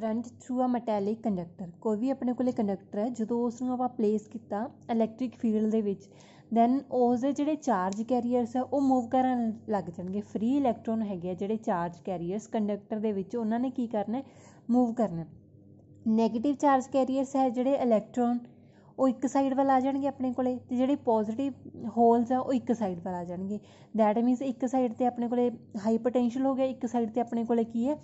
current through a metallic conductor ਕੋਈ ਵੀ ਆਪਣੇ ਕੋਲੇ ਕੰਡਕਟਰ ਹੈ ਜਦੋਂ ਉਸ ਨੂੰ ਆਪਾਂ ਪਲੇਸ ਕੀਤਾ ਇਲੈਕਟ੍ਰਿਕ ਫੀਲਡ ਦੇ ਵਿੱਚ ਦੈਨ ਉਸ ਦੇ ਜਿਹੜੇ ਚਾਰਜ ਕੈਰੀਅਰਸ ਆ ਉਹ ਮੂਵ ਕਰਨ ਲੱਗ ਜਾਣਗੇ ਫ੍ਰੀ ਇਲੈਕਟ੍ਰੋਨ ਹੈਗੇ ਆ ਜਿਹੜੇ ਚਾਰਜ ਕੈਰੀਅਰਸ ਕੰਡਕਟਰ ਦੇ ਵਿੱਚ ਉਹਨਾਂ ਨੇ ਕੀ ਕਰਨਾ ਮੂਵ ਕਰਨਾ ਨੈਗੇਟਿਵ ਚਾਰਜ ਕੈਰੀਅਰਸ ਹੈ ਜਿਹੜੇ ਇਲੈਕਟ੍ਰੋਨ ਉਹ ਇੱਕ ਸਾਈਡ ਵੱਲ ਆ ਜਾਣਗੇ ਆਪਣੇ ਕੋਲੇ ਤੇ ਜਿਹੜੇ ਪੋਜ਼ਿਟਿਵ ਹੋਲਸ ਆ ਉਹ ਇੱਕ ਸਾਈਡ ਵੱਲ ਆ ਜਾਣਗੇ ਦੈਟ ਮੀਨਸ ਇੱਕ ਸਾਈਡ ਤੇ ਆਪਣੇ ਕੋਲੇ ਹਾਈ ਪੋਟੈਂਸ਼ੀਅਲ ਹੋ ਗਿਆ ਇੱਕ ਸਾਈਡ ਤੇ ਆਪਣੇ ਕੋਲੇ ਕੀ ਹੈ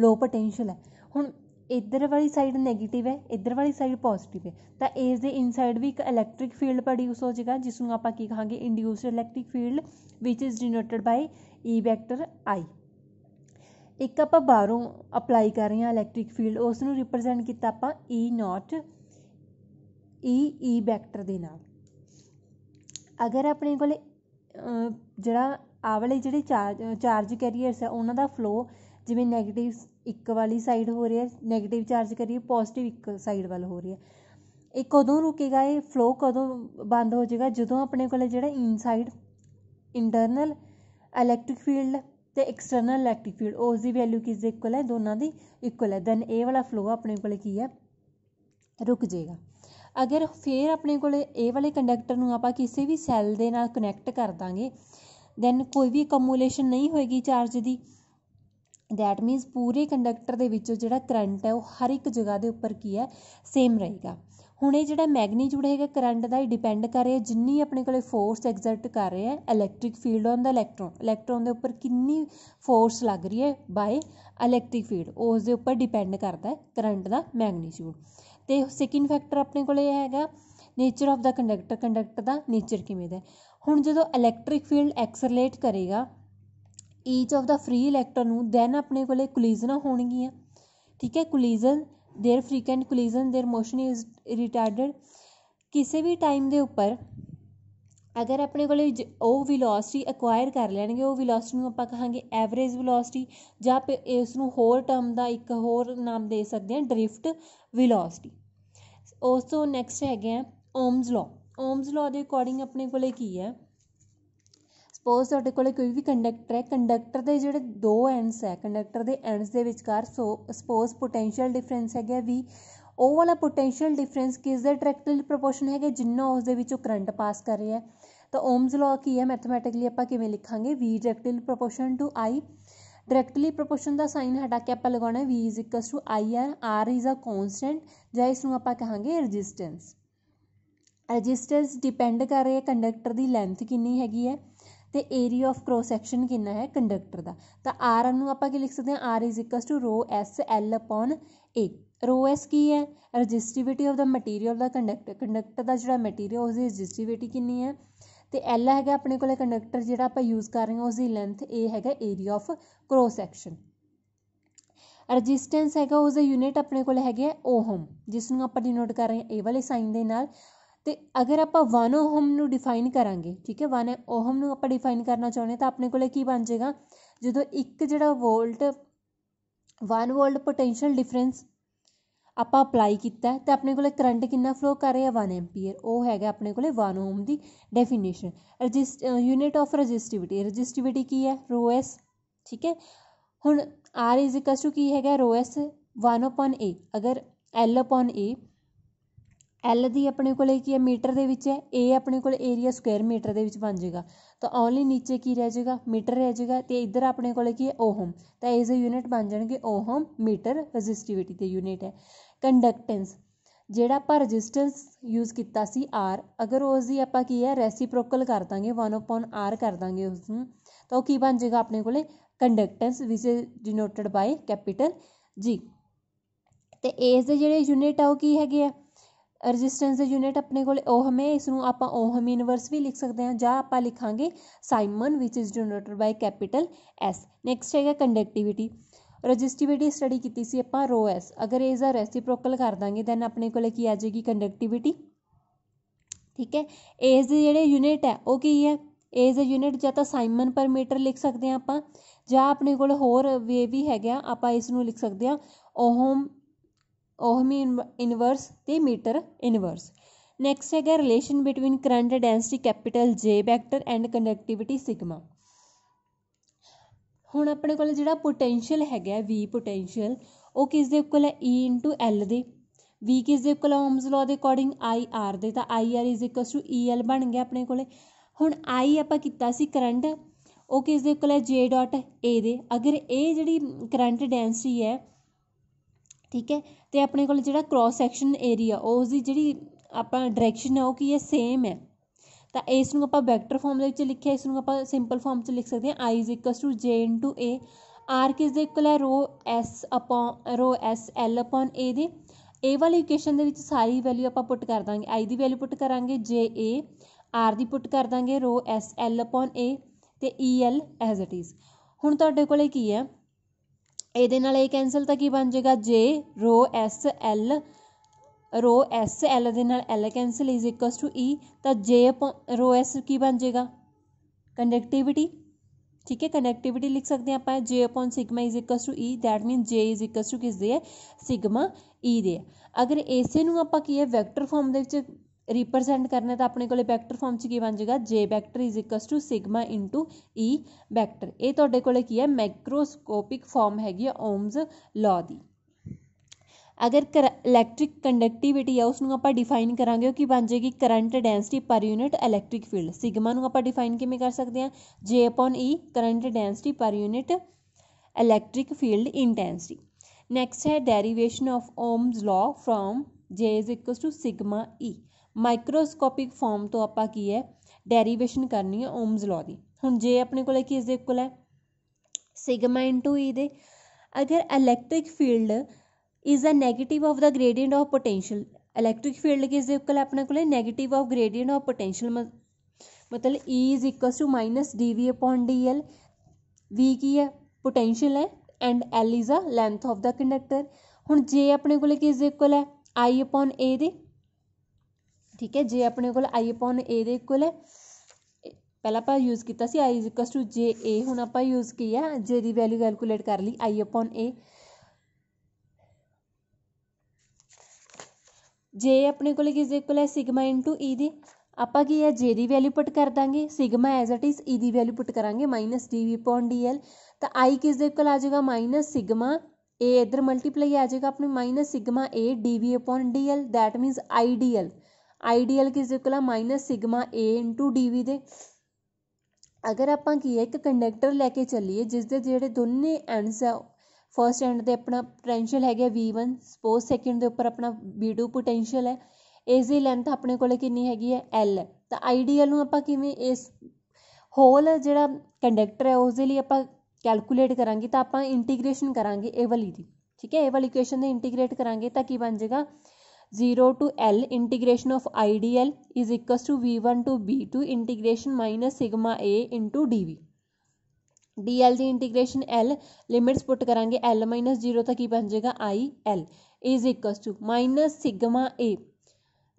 ਲੋ ਪੋਟੈਂਸ਼ੀਅਲ ਹੈ ਹੁਣ ਇੱਧਰ ਵਾਲੀ ਸਾਈਡ ਨੈਗੇਟਿਵ ਹੈ ਇੱਧਰ ਵਾਲੀ ਸਾਈਡ ਪੋਜ਼ੀਟਿਵ ਹੈ ਤਾਂ ਇਸ ਦੇ ਇਨਸਾਈਡ ਵੀ ਇੱਕ ਇਲੈਕਟ੍ਰਿਕ ਫੀਲਡ ਪ੍ਰੋਡਿਊਸ ਹੋ ਜਾਏਗਾ ਜਿਸ ਨੂੰ ਆਪਾਂ ਕੀ ਕਹਾਂਗੇ ਇੰਡਿਊਸਡ ਇਲੈਕਟ੍ਰਿਕ ਫੀਲਡ ਵਿਚ is denoted by E vector ਆਈ ਇੱਕ ਆਪਾਂ ਬਾਹਰੋਂ ਅਪਲਾਈ ਕਰ ਰਹੇ ਹਾਂ ਇਲੈਕਟ੍ਰਿਕ ਫੀਲਡ ਉਸ ਨੂੰ ਰਿਪਰੈਜ਼ੈਂਟ ਕੀਤਾ ਆਪਾਂ ਈ ਨਾਟ ਈ ਈ ਵੈਕਟਰ ਦੇ ਨਾਲ ਅਗਰ ਆਪਣੇ ਕੋਲੇ ਜਿਹੜਾ ਆਵਲੇ ਵਾਲੇ ਜਿਹੜੇ ਚਾਰਜ ਚਾਰਜ ਕੈਰੀਅਰਸ ਆ ਉਹਨਾਂ ਦਾ ਫਲੋ ਜਿਵੇਂ 네ਗੇਟਿਵ ਇੱਕ ਵਾਲੀ ਸਾਈਡ ਹੋ ਰਿਹਾ ਨੈਗੇਟਿਵ ਚਾਰਜ ਕਰੀਏ ਪੋਜ਼ਿਟਿਵ ਇੱਕ ਸਾਈਡ ਵੱਲ ਹੋ ਰਿਹਾ ਇਹ ਕਦੋਂ ਰੁਕੇਗਾ ਇਹ ਫਲੋ ਕਦੋਂ ਬੰਦ ਹੋ ਜਾਏਗਾ ਜਦੋਂ ਆਪਣੇ ਕੋਲ ਜਿਹੜਾ ਇਨਸਾਈਡ ਇੰਟਰਨਲ ਇਲੈਕਟ੍ਰਿਕ ਫੀਲਡ ਤੇ ਐਕਸਟਰਨਲ ਇਲੈਕਟ੍ਰਿਕ ਫੀਲਡ ਉਸ ਦੀ ਵੈਲਿਊ ਕਿਸ ਦੇ ਇਕੁਅਲ ਹੈ ਦੋਨਾਂ ਦੀ ਇਕੁਅਲ ਹੈ ਦੈਨ ਇਹ ਵਾਲਾ ਫਲੋ ਆਪਣੇ ਕੋਲ ਕੀ ਹੈ ਰੁਕ ਜਾਏਗਾ ਅਗਰ ਫੇਰ ਆਪਣੇ ਕੋਲ ਇਹ ਵਾਲੇ ਕੰਡਕਟਰ ਨੂੰ ਆਪਾਂ ਕਿਸੇ ਵੀ ਸੈੱਲ ਦੇ ਨਾਲ ਕਨੈਕਟ ਕਰ ਦਾਂਗੇ ਦੈਨ ਕੋਈ ਵੀ ਅਕਮੂਲੇਸ਼ਨ ਨਹੀਂ ਹੋਏਗੀ ਚਾਰਜ ਦੀ ਦੈਟ ਮੀਨਸ ਪੂਰੇ ਕੰਡਕਟਰ ਦੇ ਵਿੱਚੋਂ ਜਿਹੜਾ ਕਰੰਟ ਹੈ ਉਹ ਹਰ ਇੱਕ ਜਗ੍ਹਾ ਦੇ ਉੱਪਰ ਕੀ ਹੈ ਸੇਮ ਰਹੇਗਾ ਹੁਣ ਇਹ ਜਿਹੜਾ ਮੈਗਨੀਟਿਊਡ ਹੈਗਾ ਕਰੰਟ ਦਾ ਇਹ ਡਿਪੈਂਡ ਕਰ ਰਿਹਾ ਜਿੰਨੀ ਆਪਣੇ ਕੋਲੇ ਫੋਰਸ ਐਗਜ਼ਰਟ ਕਰ ਰਿਹਾ ਹੈ electric field on the electron electron ਦੇ ਉੱਪਰ ਕਿੰਨੀ ਫੋਰਸ ਲੱਗ ਰਹੀ ਹੈ ਬਾਏ ਇਲੈਕਟ੍ਰਿਕ ਫੀਲਡ ਉਸ ਦੇ ਉੱਪਰ ਡਿਪੈਂਡ ਕਰਦਾ ਹੈ ਕਰੰਟ ਦਾ ਮੈਗਨੀਟਿਊਡ ਤੇ ਸੈਕਿੰਡ ਫੈਕਟਰ ਆਪਣੇ ਕੋਲੇ ਇਹ ਹੈਗਾ nature of the conductor conductor ਦਾ ਨੇਚਰ ਕਿਵੇਂ ਦਾ ਹੁਣ ਜਦੋਂ ਇਲੈਕਟ੍ਰਿਕ ਫੀਲਡ ਐਕਸਲਰੇਟ ਕਰੇਗਾ each of the free electron ਨੂੰ ਦੈਨ ਆਪਣੇ ਕੋਲੇ ਕੋਲੀਜ਼ਨਾਂ ਹੋਣਗੀਆਂ ਠੀਕ ਹੈ collision their frequent collision their motion is retarded ਕਿਸੇ ਵੀ ਟਾਈਮ ਦੇ ਉੱਪਰ ਅਗਰ ਆਪਣੇ ਕੋਲੇ ਉਹ ਵੈਲੋਸਿਟੀ ਐਕਵਾਇਰ ਕਰ ਲੈਣਗੇ ਉਹ ਵੈਲੋਸਿਟੀ ਨੂੰ ਆਪਾਂ ਕਹਾਂਗੇ ਐਵਰੇਜ ਵੈਲੋਸਿਟੀ ਜਾਂ ਇਸ ਨੂੰ ਹੋਰ ਟਰਮ ਦਾ ਇੱਕ ਹੋਰ ਨਾਮ ਦੇ ਸਕਦੇ ਹਾਂ ਡ੍ਰਿਫਟ ਵੈਲੋਸਿਟੀ ਉਸ ਤੋਂ ਨੈਕਸਟ ਹੈਗੇ ਆ ਓਮਸ ਲਾ ਓਮਸ ਲਾ ਦੇ ਅਕੋਰਡਿੰਗ ਆਪਣੇ ਕੋਲੇ ਕੀ ਹੈ ਸਪੋਜ਼ ਤੁਹਾਡੇ ਕੋਲ ਕੋਈ ਵੀ ਕੰਡਕਟਰ ਹੈ ਕੰਡਕਟਰ ਦੇ ਜਿਹੜੇ ਦੋ ਐਂਡਸ ਹੈ ਕੰਡਕਟਰ ਦੇ ਐਂਡਸ ਦੇ ਵਿਚਕਾਰ ਸੋ ਸਪੋਜ਼ ਪੋਟੈਂਸ਼ੀਅਲ ਡਿਫਰੈਂਸ ਹੈਗਾ ਵੀ ਉਹ ਵਾਲਾ ਪੋਟੈਂਸ਼ੀਅਲ ਡਿਫਰੈਂਸ ਕਿਸ ਦੇ ਡਾਇਰੈਕਟਲੀ ਪ੍ਰੋਪੋਰਸ਼ਨ ਹੈਗਾ ਜਿੰਨਾ ਉਸ ਦੇ ਵਿੱਚੋਂ ਕਰੰਟ ਪਾਸ ਕਰ ਰਿਹਾ ਤਾਂ ਓਮਸ ਲਾਅ ਕੀ ਹੈ ਮੈਥਮੈਟਿਕਲੀ ਆਪਾਂ ਕਿਵੇਂ ਲਿਖਾਂਗੇ V directly proportion to I directly proportion ਦਾ ਸਾਈਨ ਹਟਾ ਕੇ ਆਪਾਂ ਲਗਾਉਣਾ V I R R is a constant ਜਾਂ ਇਸ ਨੂੰ ਆਪਾਂ ਕਹਾਂਗੇ ਰੈਜ਼ਿਸਟੈਂਸ ਰੈਜ਼ਿਸਟੈਂਸ ਡਿਪੈਂਡ ਕਰ ਰਿਹਾ ਕੰਡਕਟਰ ਦੀ ਲੈਂਥ ਕਿੰਨੀ ਹੈਗੀ ਹੈ ਤੇ ਏਰੀਆ ਆਫ ਕ੍ਰੋਸ ਸੈਕਸ਼ਨ ਕਿੰਨਾ ਹੈ ਕੰਡਕਟਰ ਦਾ ਤਾਂ ਆਰ ਨੂੰ ਆਪਾਂ ਕੀ ਲਿਖ ਸਕਦੇ ਹਾਂ R is equal to rho S L upon A rho S ਕੀ ਹੈ ਰਜਿਸਟਿਵਿਟੀ ਆਫ ਦਾ ਮਟੀਰੀਅਲ ਦਾ ਕੰਡਕਟਰ ਕੰਡਕਟਰ ਦਾ ਜਿਹੜਾ ਮਟੀਰੀਅਲ ਉਸ ਦੀ ਰੈਜ਼ਿਸਟੀਵਿਟੀ ਕਿੰਨੀ ਹੈ ਤੇ ਐਲ ਹੈਗਾ ਆਪਣੇ ਕੋਲੇ ਕੰਡਕਟਰ ਜਿਹੜਾ ਆਪਾਂ ਯੂਜ਼ ਕਰ ਰਹੇ ਹਾਂ ਉਸ ਦੀ ਲੈਂਥ ਏ ਹੈਗਾ area of cross section resistance ਹੈਗਾ ਉਸ ਦਾ ਯੂਨਿਟ ਆਪਣੇ ਕੋਲ ਹੈਗੇ ਓਹਮ ਜਿਸ ਨੂੰ ਆਪਾਂ ਡਿਨੋਟ ਕਰ ਰਹੇ ਹਾਂ ਇਹ ਵਾਲੇ ਸਾਈਨ ਦੇ ਨਾਲ ਤੇ ਅਗਰ ਆਪਾਂ 1 ਓਹਮ ਨੂੰ ਡਿਫਾਈਨ ਕਰਾਂਗੇ ਠੀਕ ਹੈ 1 ਓਹਮ ਨੂੰ ਆਪਾਂ ਡਿਫਾਈਨ ਕਰਨਾ ਚਾਹੁੰਦੇ ਤਾਂ ਆਪਣੇ ਕੋਲੇ ਕੀ ਬਣ ਜਾਏਗਾ ਜਦੋਂ ਇੱਕ ਜਿਹੜਾ ਵੋਲਟ 1 ਵੋਲਟ ਪੋਟੈਂਸ਼ੀਅਲ ਡਿਫਰੈਂਸ ਆਪਾਂ ਅਪਲਾਈ ਕੀਤਾ ਤੇ ਆਪਣੇ ਕੋਲੇ ਕਰੰਟ ਕਿੰਨਾ ਫਲੋ ਕਰ ਰਿਹਾ 1 ਐਂਪੀਅਰ ਉਹ ਹੈਗਾ ਆਪਣੇ ਕੋਲੇ 1 ਓਹਮ ਦੀ definition resist unit of resistivity resistivity ਕੀ ਹੈ ਰੋ ਐਸ ਠੀਕ ਹੈ ਹੁਣ r ਕੀ ਹੈਗਾ ਰੋ ਐਸ 1 upon a ਅਗਰ l upon a ਐਲ ਦੀ ਆਪਣੇ ਕੋਲੇ ਕੀ ਹੈ ਮੀਟਰ ਦੇ ਵਿੱਚ ਹੈ ਏ ਆਪਣੇ ਕੋਲ ਏਰੀਆ ਸਕੁਆਇਰ ਮੀਟਰ ਦੇ ਵਿੱਚ ਬਣ ਜਾਏਗਾ ਤਾਂ ਓਨਲੀ ਨੀਚੇ ਕੀ ਰਹਿ ਜਾਏਗਾ ਮੀਟਰ ਰਹਿ ਜਾਏਗਾ ਤੇ ਇੱਧਰ ਆਪਣੇ ਕੋਲੇ ਕੀ ਹੈ ਓਹਮ ਤਾਂ ਇਸ ਯੂਨਿਟ ਬਣ ਜਾਣਗੇ ਓਹਮ ਮੀਟਰ ਰੈਜ਼ਿਸਟਿਵਿਟੀ ਦੇ ਯੂਨਿਟ ਹੈ ਕੰਡਕਟੈਂਸ ਜਿਹੜਾ ਆਪਾਂ ਰੈਜ਼ਿਸਟੈਂਸ ਯੂਜ਼ ਕੀਤਾ ਸੀ ਆਰ ਅਗਰ ਉਸ ਦੀ ਆਪਾਂ ਕੀ ਹੈ ਰੈਸੀਪ੍ਰੋਕਲ ਕਰ ਦਾਂਗੇ 1/r ਕਰ ਦਾਂਗੇ ਉਸ ਨੂੰ ਤਾਂ ਉਹ ਕੀ ਬਣ ਜਾਏਗਾ ਆਪਣੇ ਕੋਲੇ ਕੰਡਕਟੈਂਸ ਵਿਚ ਇਜ਼ ਡਿਨੋਟਡ ਬਾਈ ਕੈਪੀਟਲ ਜੀ ਤੇ ਇਸ ਦੇ ਜਿਹੜੇ ਯੂਨਿਟ ਆ ਉਹ ਕੀ ਹੈਗੇ ਆ ਰੈਜ਼ਿਸਟੈਂਸ ਦੇ ਯੂਨਿਟ ਆਪਣੇ ਕੋਲ ਓਹਮ ਹੈ ਇਸ ਨੂੰ ਆਪਾਂ ਓਹਮ ਇਨਵਰਸ ਵੀ ਲਿਖ ਸਕਦੇ ਹਾਂ ਜਾਂ ਆਪਾਂ ਲਿਖਾਂਗੇ ਸਾਈਮਨ ਵਿਚ is denoted by capital S next ਹੈਗਾ ਕੰਡਕਟਿਵਿਟੀ ਰੈਜ਼ਿਸਟਿਵਿਟੀ ਸਟੱਡੀ ਕੀਤੀ ਸੀ ਆਪਾਂ ਰੋ ਐਸ ਅਗਰ ਇਸ ਦਾ ਰੈਸਿਪ੍ਰੋਕਲ ਕਰ ਦਾਂਗੇ ਦੈਨ ਆਪਣੇ ਕੋਲ ਕੀ ਆ ਜਾਏਗੀ ਕੰਡਕਟਿਵਿਟੀ ਠੀਕ ਹੈ ਇਸ ਦੇ ਜਿਹੜੇ ਯੂਨਿਟ ਹੈ ਉਹ ਕੀ ਹੈ ਇਸ ਦੇ ਯੂਨਿਟ ਜਾਂ ਤਾਂ ਸਾਈਮਨ ਪਰ ਮੀਟਰ ਲਿਖ ਸਕਦੇ ਹਾਂ ਆਪਾਂ ਜਾਂ ਆਪਣੇ ਕੋਲ ਹੋਰ ਵੇ ਵੀ ਹੈਗਾ ਆਪਾਂ ਇਸ ਨੂੰ ਲਿਖ ਸਕਦੇ ਹਾਂ ਓਹਮ ਮੀਨ ਇਨਵਰਸ ਤੇ ਮੀਟਰ ਇਨਵਰਸ ਨੈਕਸਟ ਹੈਗਾ relation between current density capital J vector and conductivity sigma ਹੁਣ ਆਪਣੇ ਕੋਲ ਜਿਹੜਾ ਪੋਟੈਂਸ਼ੀਅਲ ਹੈਗਾ V ਪੋਟੈਂਸ਼ੀਅਲ ਉਹ ਕਿਸ ਦੇ ਇਕੁਅਲ ਹੈ E L ਦੇ V ਕਿਸ ਦੇ ਇਕੁਅਲ ਓਮਸ ਲਾ ਦੇ ਅਕੋਰਡਿੰਗ ਆਈ ਆਰ ਦੇ ਤਾਂ ਟੂ R EL e ਬਣ ਗਿਆ ਆਪਣੇ ਕੋਲੇ ਹੁਣ I ਆਪਾਂ ਕੀਤਾ ਸੀ ਕਰੰਟ ਉਹ ਕਿਸ ਦੇ ਇਕੁਅਲ ਹੈ J ਡਾਟ A ਦੇ ਅਗਰ ਇਹ ਜਿਹੜੀ ਕਰੰਟ ਡੈਂਸਿਟੀ ਹੈ ਠੀਕ ਹੈ ਤੇ ਆਪਣੇ ਕੋਲ ਜਿਹੜਾ ਕ੍ਰਾਸ ਸੈਕਸ਼ਨ ਏਰੀਆ ਦੀ ਜਿਹੜੀ ਆਪਾਂ ਡਾਇਰੈਕਸ਼ਨ ਹੈ ਉਹ ਕੀ ਹੈ ਸੇਮ ਹੈ ਤਾਂ ਇਸ ਨੂੰ ਆਪਾਂ ਵੈਕਟਰ ਫਾਰਮ ਦੇ ਵਿੱਚ ਲਿਖਿਆ ਇਸ ਨੂੰ ਆਪਾਂ ਸਿੰਪਲ ਫਾਰਮ 'ਚ ਲਿਖ ਸਕਦੇ ਹਾਂ I is equal to J into A R ਕਿਸ ਦੇ ਇਕੁਅਲ ਹੈ rho S upon rho S L upon A ਦੇ ਇਹ ਵਾਲੀ ਇਕੁਏਸ਼ਨ ਦੇ ਵਿੱਚ ਸਾਰੀ ਵੈਲਿਊ ਆਪਾਂ ਪੁੱਟ ਕਰ ਦਾਂਗੇ ਆਈ ਦੀ ਵੈਲਿਊ ਪੁੱਟ ਕਰਾਂਗੇ ਜੇ ਏ ਆਰ ਦੀ ਪੁੱਟ ਕਰ ਦਾਂਗੇ ਰੋ ਐਸ ਐਲ ਅਪੋਨ ਏ ਤੇ E L as it is ਹੁਣ ਤੁਹਾਡੇ ਕੋਲੇ ਕੀ ਹੈ ਇਹਦੇ ਨਾਲ ਇਹ ਕੈਨਸਲ ਤਾਂ ਕੀ ਬਣ ਜਾਏਗਾ J rho S L rho S L ਦੇ ਨਾਲ L cancel is equal to E ਤਾਂ ਜੇ ਰੋ ਐਸ ਕੀ ਬਣ ਜਾਏਗਾ ਕੰਡਕਟਿਵਿਟੀ ਠੀਕ ਹੈ ਕੰਡਕਟਿਵਿਟੀ ਲਿਖ ਸਕਦੇ ਆਪਾਂ J upon sigma is equal to E that means J is equal to ਕਿਸ ਦੇ ਹੈ ਸਿਗਮਾ ਈ ਦੇ ਅਗਰ ਇਸੇ ਨੂੰ ਆਪਾਂ ਕੀ ਹੈ ਵੈਕਟਰ ਫਾਰਮ ਦੇ ਵਿੱਚ रिप्रजेंट करना तो अपने को बैक्टर फॉर्म से की बन जाएगा J vector is equal to sigma into E vector ये तो है मैक्रोस्कोपिक फॉर्म हैगी ओम्स लॉ की अगर कर इलैक्ट्रिक कंडक्टिविटी है उसनों आप डिफाइन करा कि बन जाएगी current density per unit electric field sigma आप डिफाइन किमें कर सकते हैं J upon E current density per unit electric field intensity next है derivation of Ohm's law from J is equal to sigma E microscopic form ਤੋਂ ਆਪਾਂ ਕੀ ਹੈ ਡੈਰੀਵੇਸ਼ਨ ਕਰਨੀ ਹੈ ਓਮਜ਼ ਲਾ ਦੀ ਹੁਣ ਜੇ ਆਪਣੇ ਕੋਲ ਕੀ ਇਸ ਦੇ ਇਕੁਅਲ ਹੈ ਸਿਗਮਾ ਇਨਟੂ ਈ ਦੇ ਅਗਰ electric field is a negative of the gradient of potential electric field ਕਿਸ ਦੇ ਇਕੁਅਲ ਆਪਣੇ ਕੋਲੇ negative of gradient of potential ਮਤਲਬ E is equal to minus dv upon dl v ਕੀ ਹੈ ਪੋਟੈਂਸ਼ੀਅਲ ਹੈ and l is a length of the conductor ਹੁਣ ਜੇ ਆਪਣੇ ਕੋਲੇ ਕਿਸ ਦੇ ਇਕੁਅਲ ਹੈ i upon a ਦੇ ठीक है जे अपने को आई अपॉन ए देल है पहला आप यूज़ किया आई इजिकल्स टू जे ए हूँ आप यूज़ किया जे की वैल्यू कैलकुलेट कर ली आई अपॉन ए जे अपने को सिगमा इन टू ई आप जे की वैल्यू पुट कर देंगे sigma as it is E value put करा minus D V upon D L तो आई किस आ जाएगा माइनस सिगमा ए इधर मल्टीप्लाई आ जाएगा अपने minus sigma A D V upon D L that means I D L I D L ਕਿਸ equal minus sigma a into dv ਦੇ ਅਗਰ ਆਪਾਂ ਕੀ ਹੈ ਇੱਕ ਕੰਡਕਟਰ ਲੈ ਕੇ ਚੱਲੀਏ ਜਿਸ ਦੇ ਜਿਹੜੇ ਦੋਨੇ ਐਂਡਸ ਆ ਫਰਸਟ ਐਂਡ ਤੇ ਆਪਣਾ ਪੋਟੈਂਸ਼ੀਅਲ ਹੈਗਾ v1 ਸਪੋਜ਼ ਸੈਕਿੰਡ ਦੇ ਉੱਪਰ ਆਪਣਾ v2 ਪੋਟੈਂਸ਼ੀਅਲ ਹੈ ਇਸ ਦੀ ਲੈਂਥ ਆਪਣੇ ਕੋਲ ਕਿੰਨੀ ਹੈਗੀ ਹੈ l ਤਾਂ ਆਈਡੀਅਲ ਨੂੰ ਆਪਾਂ ਕਿਵੇਂ ਇਸ ਹੋਲ ਜਿਹੜਾ ਕੰਡਕਟਰ ਹੈ ਉਸ ਦੇ ਲਈ ਆਪਾਂ ਕੈਲਕੂਲੇਟ ਕਰਾਂਗੇ ਤਾਂ ਆਪਾਂ ਇੰਟੀਗ੍ਰੇਸ਼ਨ ਕਰਾਂਗੇ ਇਹ ਵਾਲੀ ਦੀ ਠੀਕ ਹੈ ਇਹ ਵਾਲੀ ਇਕੁਏਸ਼ਨ ਦੇ ਇੰਟੀਗ੍ਰੇਟ ਕਰਾਂਗੇ ਤਾਂ ਕੀ ਬਣ ਜਾਏਗਾ zero 0 to L integration of is equal to V one two B two minus minus sigma A into D V D L the integration L limits put करा एल माइनस जीरो तक ही बन जाएगा I L is equals to minus sigma A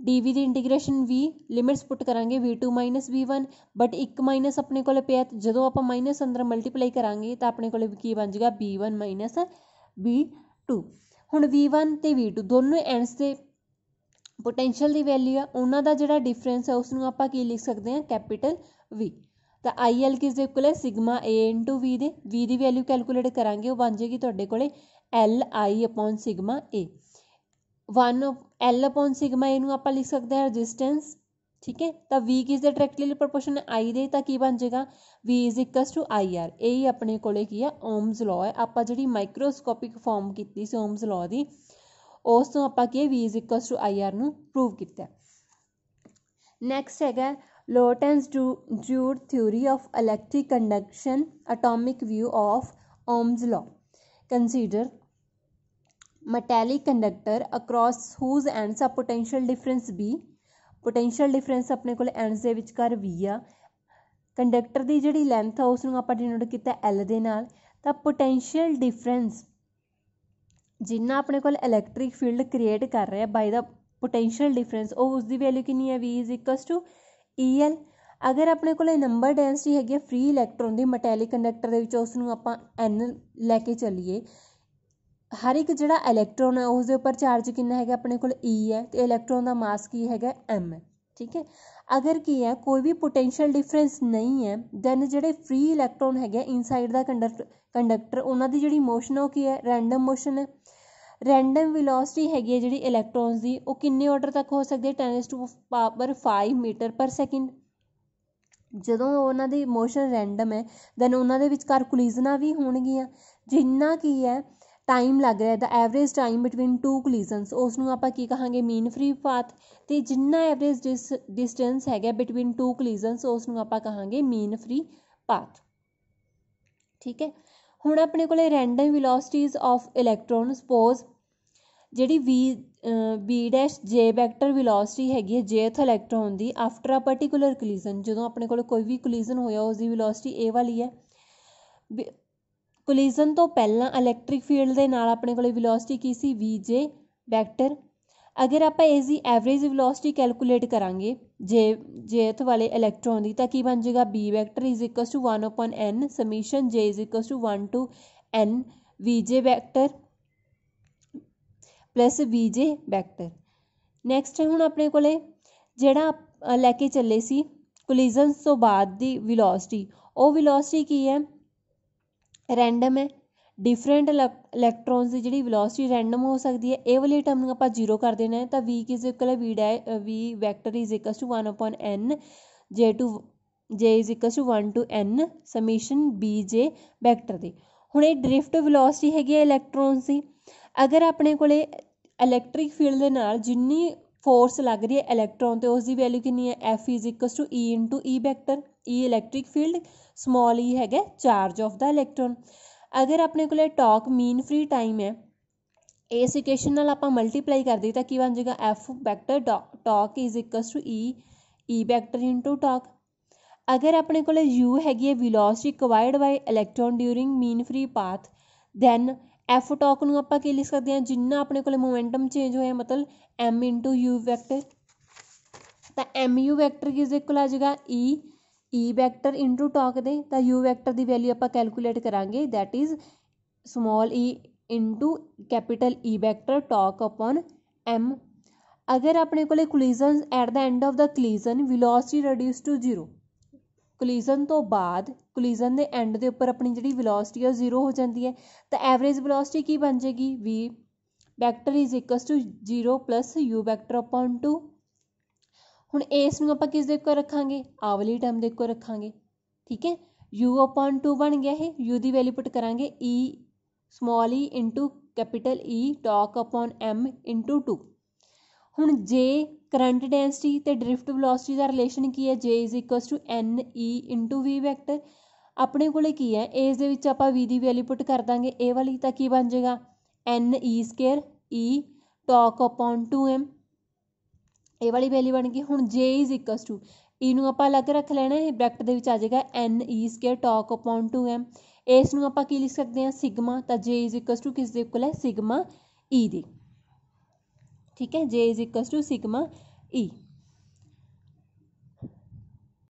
D V the integration V limits put करा V two minus V one but एक minus अपने को पिया तो जो आप माइनस अंदर मल्टीप्लाई करा तो अपने को बन जाएगा B one minus B two हूँ वी वन तो वी टू दोनों एंडस से ਪੋਟੈਂਸ਼ੀਅਲ ਦੀ ਵੈਲਿਊ ਆ ਉਹਨਾਂ ਦਾ ਜਿਹੜਾ ਡਿਫਰੈਂਸ ਹੈ ਉਸ ਨੂੰ ਆਪਾਂ ਕੀ ਲਿਖ ਸਕਦੇ ਹਾਂ ਕੈਪੀਟਲ ਵੀ ਤਾਂ IL ਕਿਸ ਦੇ ਇਕੁਅਲ ਹੈ ਸਿਗਮਾ A ਇਨਟੂ V ਦੇ V ਦੀ ਵੈਲਿਊ ਕੈਲਕੂਲੇਟ ਕਰਾਂਗੇ ਉਹ ਬਣ ਜੇਗੀ ਤੁਹਾਡੇ ਕੋਲੇ LI upon sigma A 1 L upon sigma A ਨੂੰ ਆਪਾਂ ਲਿਖ ਸਕਦੇ ਹਾਂ ਰੈਜ਼ਿਸਟੈਂਸ ਠੀਕ ਹੈ ਤਾਂ V ਕਿਸ ਦੇ ਡਾਇਰੈਕਟਲੀ ਪ੍ਰੋਪੋਰਸ਼ਨ ਹੈ I ਦੇ ਤਾਂ ਕੀ ਬਣ ਜੇਗਾ V is equals to IR ਇਹ ਹੀ ਆਪਣੇ ਕੋਲੇ ਕੀ ਹੈ ਓਮਸ ਲਾਅ ਹੈ ਆਪਾਂ ਜਿਹੜੀ ਮਾਈਕਰੋਸਕੋਪਿਕ ਫਾਰਮ ਕੀਤੀ ਸੀ ਓਮਸ ਲਾਅ ਦੀ ਉਸ ਤੋਂ ਆਪਾਂ ਕਿ v ir ਨੂੰ ਪ੍ਰੂਵ ਕੀਤਾ ਨੈਕਸਟ ਹੈਗਾ ਲੋਟਨਸ ਟੂ ਜੂਰ theory of electric conduction atomic view of Ohm's law consider metallic conductor across whose ends a potential difference b potential difference ਆਪਣੇ ਕੋਲ ਐਂਡਸ ਦੇ ਵਿਚਕਾਰ v ਆ ਕੰਡਕਟਰ ਦੀ ਜਿਹੜੀ ਲੈਂਥ ਆ ਉਸ ਨੂੰ ਆਪਾਂ ਡਿਨੋਟ ਕੀਤਾ l ਦੇ ਨਾਲ ਤਾਂ ਪੋਟੈਂਸ਼ੀਅਲ ਡਿਫਰੈਂਸ ਜਿੰਨਾ ਆਪਣੇ ਕੋਲ ਇਲੈਕਟ੍ਰਿਕ ਫੀਲਡ ਕ੍ਰੀਏਟ ਕਰ ਰਿਹਾ ਬਾਈ ਦਾ ਪੋਟੈਂਸ਼ੀਅਲ ਡਿਫਰੈਂਸ ਉਹ ਉਸ ਦੀ ਵੈਲਿਊ ਕਿੰਨੀ ਹੈ v EL e ਅਗਰ ਆਪਣੇ ਕੋਲ ਨੰਬਰ ਡੈਂਸਿਟੀ ਹੈਗੀ ਹੈ ਫ੍ਰੀ ਇਲੈਕਟ੍ਰੋਨ ਦੀ ਮੈਟੈਲਿਕ ਕੰਡਕਟਰ ਦੇ ਵਿੱਚ ਉਸ ਨੂੰ ਆਪਾਂ n ਲੈ ਕੇ ਚੱਲੀਏ ਹਰ ਇੱਕ ਜਿਹੜਾ ਇਲੈਕਟ੍ਰੋਨ ਹੈ ਉਸ ਦੇ ਉੱਪਰ ਚਾਰਜ ਕਿੰਨਾ ਹੈਗਾ ਆਪਣੇ ਕੋਲ e ਹੈ ਤੇ ਇਲੈਕਟ੍ਰੋਨ ਦਾ ਮਾਸ ਕੀ ਹੈਗਾ m ਹੈ ਠੀਕ ਹੈ ਅਗਰ ਕੀ ਹੈ ਕੋਈ ਵੀ ਪੋਟੈਂਸ਼ੀਅਲ ਡਿਫਰੈਂਸ ਨਹੀਂ ਹੈ ਦੈਨ ਜਿਹੜੇ ਫ੍ਰੀ ਇਲੈਕਟ੍ਰੋਨ ਹੈਗੇ ਇਨਸਾਈਡ ਦਾ ਕੰਡਕਟਰ ਉਹਨਾਂ ਦੀ ਜਿਹੜੀ ਮੋਸ਼ਨ ਉਹ ਕੀ ਹੈ ਰੈਂਡਮ ਮੋਸ਼ਨ ਹੈ ਰੈਂਡਮ ਵੈਲੋਸਿਟੀ ਹੈਗੀ ਹੈ ਜਿਹੜੀ ਇਲੈਕਟ੍ਰੋਨਸ ਦੀ ਉਹ ਕਿੰਨੇ ਆਰਡਰ ਤੱਕ ਹੋ ਸਕਦੀ ਹੈ 10 to power 5 metre per second ਜਦੋਂ ਉਹਨਾਂ ਦੀ ਮੋਸ਼ਨ ਰੈਂਡਮ ਹੈ ਦੈਨ ਉਹਨਾਂ ਦੇ ਵਿੱਚ ਕੋਲੀਜ਼ਨਾਂ ਵੀ ਹੋਣਗੀਆਂ ਜਿੰਨਾ ਕੀ ਹੈ ਟਾਈਮ ਲੱਗ ਰਿਹਾ ਦਾ average time between two collisions ਉਸ ਨੂੰ ਆਪਾਂ ਕੀ ਕਹਾਂਗੇ ਮੀਨ ਫਰੀ ਪਾਥ ਅਤੇ ਜਿੰਨਾ ਐਵਰੇਜ ਡਿਸ ਡਿਸਟੈਂਸ ਹੈਗਾ ਬਿਟਵੀਨ ਟੂ ਕੋਲੀਜ਼ਨਸ ਉਸ ਨੂੰ ਆਪਾਂ ਕਹਾਂਗੇ ਮੀਨ ਫਰੀ ਪਾਥ ਠੀਕ ਹੈ ਹੁਣ ਆਪਣੇ ਕੋਲੇ random velocities of electron suppose ਜਿਹੜੀ V B dash J vector velocity ਹੈਗੀ ਹੈ jth ਇਲੈਕਟ੍ਰੋਨ ਦੀ ਆਫਟਰ ਅ ਪਾਰਟਿਕੂਲਰ ਕੋਲੀਜ਼ਨ ਜਦੋਂ ਆਪਣੇ ਕੋਲ ਕੋਈ ਵੀ ਕੋਲੀਜ਼ਨ ਹੋਇਆ ਉਸ ਦੀ ਵੈਲੋਸਿਟੀ a ਵਾਲੀ ਹੈ कोलीजन तो पहला इलैक्ट्रिक फील्ड के नाल अपने कोलोसिटी की सी वी जे वैक्टर अगर आप इसकी एवरेज विलोसिटी कैलकुलेट करा जे जेथ वाले इलैक्ट्रॉन की तो की बन जाएगा B vector is equal to one upon N summation J is equal to one to N V J vector plus V J vector next है हूँ अपने को जड़ा लैके चले कोलीजन तो बाद विलोसिटी वह विलोसिटी की है ਰੈਂਡਮ ਹੈ ਡਿਫਰੈਂਟ ਇਲੈਕਟ੍ਰੋਨਸ ਦੀ ਜਿਹੜੀ ਵੈਲੋਸਿਟੀ ਰੈਂਡਮ ਹੋ ਸਕਦੀ ਹੈ ਇਹ ਵਾਲੀ ਟਰਮ ਨੂੰ ਆਪਾਂ ਜ਼ੀਰੋ ਕਰ ਦੇਣਾ ਹੈ ਤਾਂ v is equal v v vector is equal to 1 upon n j to j is equal to 1 to n summation bj vector ਦੀ ਹੁਣ ਇਹ ਡ੍ਰਿਫਟ ਵੈਲੋਸਿਟੀ ਹੈਗੀ ਹੈ ਇਲੈਕਟ੍ਰੋਨਸ ਦੀ ਅਗਰ ਆਪਣੇ ਕੋਲੇ ਇਲੈਕਟ੍ਰਿਕ ਫੀਲਡ ਦੇ ਨਾਲ ਜਿੰਨੀ ਫੋਰਸ ਲੱਗ ਰਹੀ ਹੈ ਇਲੈਕਟ੍ਰੋਨ ਤੇ ਉਸ ਦੀ ਵੈਲਿਊ ਕਿੰਨੀ ਹੈ F E E vector E electric field small e ਹੈਗਾ ਚਾਰਜ ਆਫ ਦਾ ਇਲੈਕਟ੍ਰੋਨ ਅਗਰ ਆਪਣੇ ਕੋਲੇ ਟਾਕ ਮੀਨ ਫ੍ਰੀ ਟਾਈਮ ਹੈ ਇਸ ਇਕੁਏਸ਼ਨ ਨਾਲ ਆਪਾਂ ਮਲਟੀਪਲਾਈ ਕਰ ਦਈਏ ਤਾਂ ਕੀ ਬਣ ਜਾਏਗਾ F vector tau E E vector tau ਅਗਰ ਆਪਣੇ ਕੋਲੇ u ਹੈਗੀ ਹੈ velocity acquired by electron during mean free path then F tau में आप लिख सकते हैं जिन्ना अपने को मोमेंटम चेंज हो मतलब एम इंटू यू वैक्टर तो एम यू वैक्टर किस को आ जाएगा E E vector into tau के तो यू वैक्टर की वैल्यू आप कैलकुलेट करा that is small E into capital E vector tau upon M अगर अपने collision at the end of the collision velocity reduce to zero collision तो बाद collision के एंड के उपर अपनी जी विलोसिटी है जीरो हो जाती है तो एवरेज विलोसिटी की बन जाएगी V vector is equal to zero plus U vector upon two हूँ इस आप किस देखो रखा आवली टर्म देखो रखा ठीक है यू अपॉन टू बन गया है यू की वैल्यू पुट करा E small E into capital E tau upon M into two हूँ जे ਕਰੰਟ ਡੈਂਸਿਟੀ ਤੇ ਡ੍ਰਿਫਟ ਵੈਲੋਸਿਟੀ ਦਾ ਰਿਲੇਸ਼ਨ ਕੀ ਹੈ j n e v vector ਆਪਣੇ ਕੋਲੇ ਕੀ ਹੈ ਇਸ ਦੇ ਵਿੱਚ ਆਪਾਂ v ਦੀ ਵੈਲਿਊ ਪੁੱਟ ਕਰ ਦਾਂਗੇ ਇਹ ਵਾਲੀ ਤਾਂ ਕੀ ਬਣ ਜਾਏਗਾ n square e tau upon 2m ਇਹ ਵਾਲੀ ਵੈਲਿਊ ਬਣ ਗਈ ਹੁਣ j e ਨੂੰ ਆਪਾਂ ਅਲੱਗ ਰੱਖ ਲੈਣਾ ਇਹ ਬ੍ਰੈਕਟ ਦੇ ਵਿੱਚ ਆ ਜਾਏਗਾ n square talk upon 2m ਇਸ ਨੂੰ ਆਪਾਂ ਕੀ ਲਿਖ ਸਕਦੇ ਹਾਂ ਸਿਗਮਾ ਤਾਂ j ਕਿਸ ਦੇ ਇਕੁਅਲ ਹੈ ਸਿਗਮਾ e ਦੇ ਠੀਕ ਹੈ J is e to sigma E